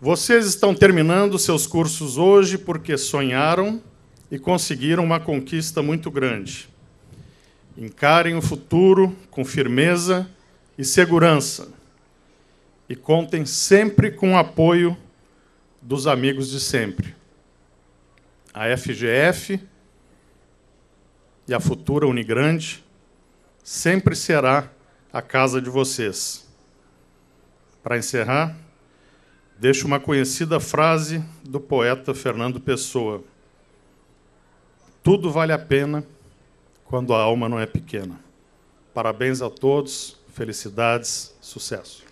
Vocês estão terminando seus cursos hoje porque sonharam e conseguiram uma conquista muito grande. Encarem o futuro com firmeza e segurança. E contem sempre com o apoio dos amigos de sempre. A FGF e a futura Unigrande sempre será a casa de vocês. Para encerrar, deixa uma conhecida frase do poeta Fernando Pessoa: Tudo vale a pena quando a alma não é pequena. Parabéns a todos, felicidades, sucesso.